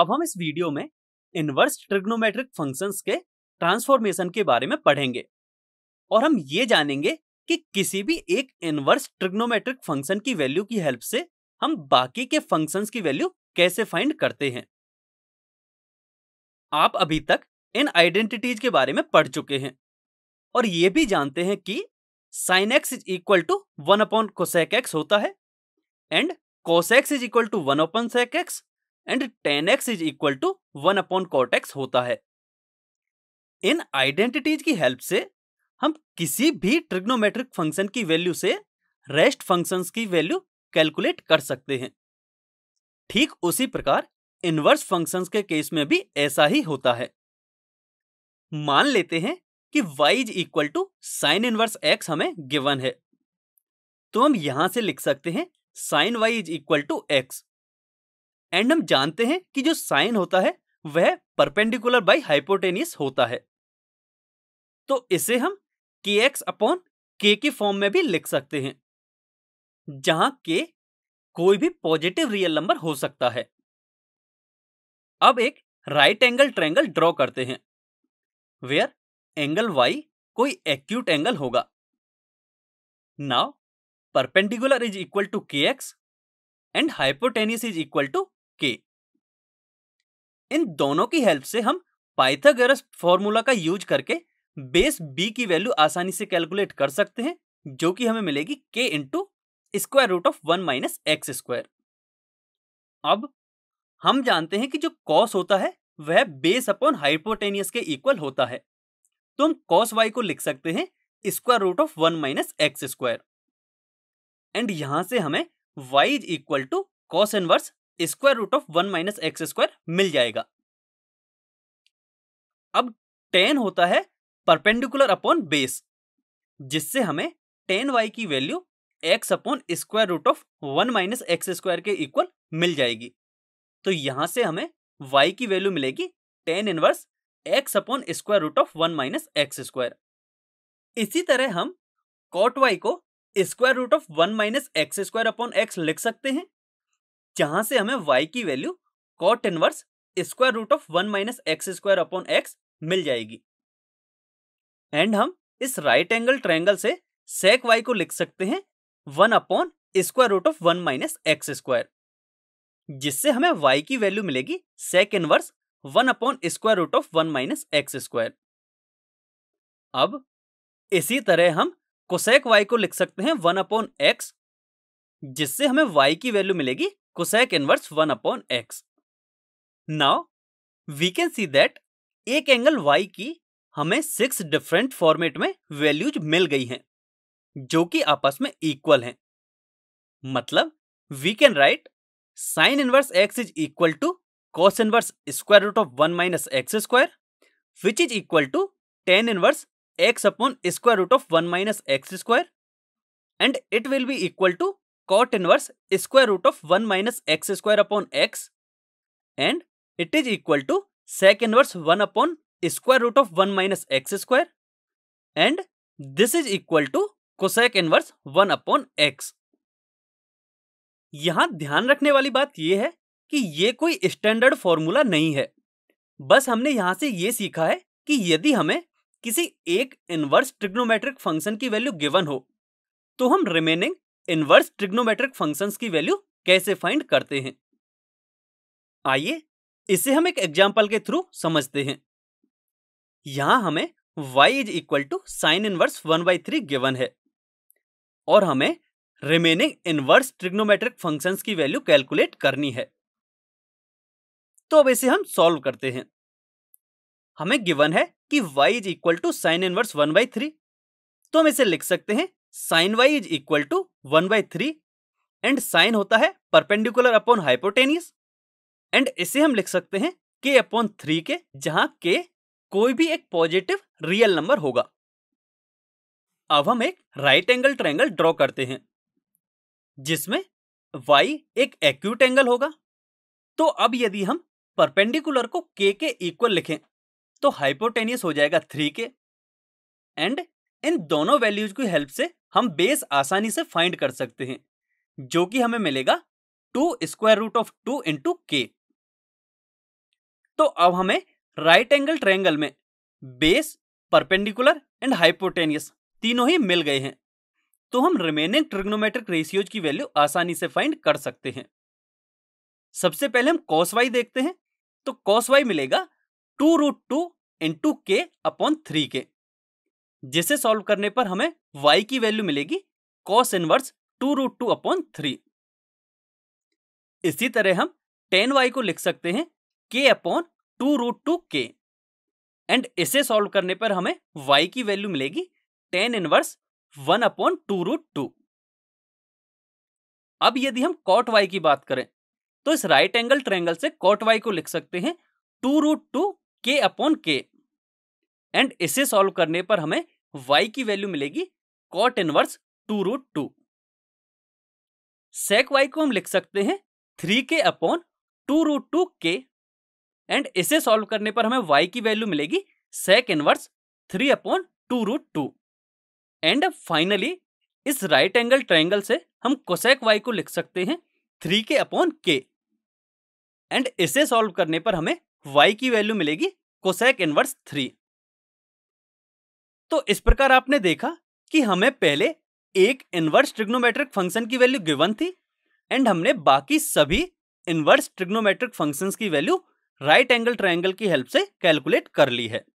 अब हम इस वीडियो में इनवर्स ट्रिग्नोमेट्रिक फंक्शंस के ट्रांसफॉर्मेशन के बारे में पढ़ेंगे और हम ये जानेंगे कि किसी भी एक इनवर्स ट्रिग्नोमेट्रिक फंक्शन की वैल्यू की हेल्प से हम बाकी के फंक्शंस की वैल्यू कैसे फाइंड करते हैं आप अभी तक इन आइडेंटिटीज के बारे में पढ़ चुके हैं और ये भी जानते हैं कि sine x is equal to one upon cosec x होता है and cosec x is equal to one upon sec x and tan x is equal to one upon cot x होता है इन आइडेंटिटीज की हेल्प से हम किसी भी ट्रिग्नोमेट्रिक फंक्शन की वैल्यू से रेस्ट फंक्शंस की वैल्यू कैलकुलेट कर सकते हैं ठीक उसी प्रकार इनवर्स फंक्शंस के केस में भी ऐसा ही होता है मान लेते हैं कि y is equal to sine inverse x हमें गिवन है तो हम यहां से लिख सकते हैं sine y is equal to x and हम जानते हैं कि जो साइन होता है वह परपेंडिकुलर बाई हाइपोटेनियस होता है तो इसे हम के एक्स अपॉन के के फॉर्म में भी लिख सकते हैं जहां के कोई भी पॉजिटिव रियल नंबर हो सकता है अब एक राइट एंगल ट्रेंगल ड्रॉ करते हैं वेयर एंगल वाई कोई एक्यूट एंगल होगा now perpendicular is equal to k x and hypotenuse is equal to k इन दोनों की हेल्प से हम पाइथागोरस फॉर्मूला का यूज करके बेस बी की वैल्यू आसानी से कैलकुलेट कर सकते हैं जो कि हमें मिलेगी k into square root of one minus x square अब हम जानते हैं कि जो कॉस होता है वह बेस अपॉन हाइपोटेनियस के इक्वल होता है तो हम कॉस वाई को लिख सकते हैं square root of one minus x square and यहां से हमें y is equal to cos inverse square root of one minus x square मिल जाएगा अब टेन होता है परपेंडिकुलर अपॉन बेस जिससे हमें टेन वाई की value x upon square root of one minus x square के इक्वल मिल जाएगी तो यहां से हमें वाई की वैल्यू मिलेगी tan inverse x upon square root of one minus x square इसी तरह हम कॉट वाई को square root of one minus x square upon x लिख सकते हैं जहां से हमें y की value cot inverse square root of one minus x square upon x मिल जाएगी एंड हम इस राइट एंगल ट्रायंगल से सेक वाई को लिख सकते हैं one upon square root of one minus x square जिससे हमें y की वैल्यू मिलेगी sec inverse one upon square root of one minus x square अब इसी तरह हम कोसेक वाई को लिख सकते हैं वन अपॉन एक्स जिससे हमें वाई की वैल्यू मिलेगी cosec inverse one upon x now we can see that एक एंगल वाई की हमें सिक्स डिफरेंट फॉर्मेट में वैल्यूज मिल गई हैं जो कि आपस में इक्वल हैं मतलब we can write sine inverse x is equal to cos inverse square root of one minus x square which is equal to tan inverse x upon square root of one minus x square and it will be equal to cot inverse square root of 1 minus x square upon x and it is equal to sec inverse 1 upon square root of 1 minus x square and this is equal to cosec inverse 1 upon x. यहां ध्यान रखने वाली बात यह है कि ये कोई स्टैंडर्ड फॉर्मूला नहीं है बस हमने यहां से ये सीखा है कि यदि हमें किसी एक इनवर्स ट्रिग्नोमेट्रिक फंक्शन की वैल्यू गिवन हो तो हम रिमेनिंग इनवर्स ट्रिग्नोमेट्रिक फंक्शंस की वैल्यू कैसे फाइंड करते हैं आइए इसे हम एक एग्जाम्पल के थ्रू समझते हैं यहां हमें y is equal to sine inverse one by three given है और हमें रिमेनिंग इनवर्स ट्रिग्नोमेट्रिक फंक्शंस की वैल्यू कैलकुलेट करनी है तो अब इसे हम सॉल्व करते हैं हमें गिवन है कि y is equal to sine inverse one by three तो हम इसे लिख सकते हैं sine y is equal to one by three and sine होता है परपेंडिकुलर अपॉन हाइपोटेनियस एंड इसे हम लिख सकते हैं के अपॉन थ्री के जहां के कोई भी एक पॉजिटिव रियल नंबर होगा अब हम एक राइट एंगल ट्रायंगल ड्रॉ करते हैं जिसमें वाई एक एक्यूट एंगल होगा तो अब यदि हम परपेंडिकुलर को के के इक्वल लिखें तो हाइपोटेनियस हो जाएगा थ्री के एंड इन दोनों वैल्यूज की हेल्प से हम बेस आसानी से फाइंड कर सकते हैं जो कि हमें मिलेगा two square root of two into k तो अब हमें राइट एंगल ट्रायंगल में बेस परपेंडिकुलर एंड हाइपोटेनियस तीनों ही मिल गए हैं तो हम रिमेनिंग ट्रिग्नोमेट्रिक रेशियोज की वैल्यू आसानी से फाइंड कर सकते हैं सबसे पहले हम कॉस वाई देखते हैं तो कॉस वाई मिलेगा two root two into k upon three k जिसे सॉल्व करने पर हमें वाई की वैल्यू मिलेगी cos inverse two root two upon three इसी तरह हम टेन वाई को लिख सकते हैं k upon two root two k and इसे सॉल्व करने पर हमें वाई की वैल्यू मिलेगी tan inverse one upon two root two अब यदि हम कॉट वाई की बात करें तो इस राइट एंगल ट्रेंगल से कॉट वाई को लिख सकते हैं two root two k upon k and इसे सॉल्व करने पर हमें वाई की वैल्यू मिलेगी cot inverse two root two sec y को हम लिख सकते हैं three k upon two root two k and इसे सॉल्व करने पर हमें वाई की वैल्यू मिलेगी sec inverse three upon two root two and finally इस राइट एंगल ट्रायंगल से हम कोसेक वाई को लिख सकते हैं three k upon k and इसे सॉल्व करने पर हमें वाई की वैल्यू मिलेगी कोसेक इनवर्स थ्री तो इस प्रकार आपने देखा कि हमें पहले एक इनवर्स ट्रिग्नोमेट्रिक फंक्शन की वैल्यू गिवन थी एंड हमने बाकी सभी इनवर्स ट्रिग्नोमेट्रिक फंक्शंस की वैल्यू राइट एंगल ट्रायंगल की हेल्प से कैलकुलेट कर ली है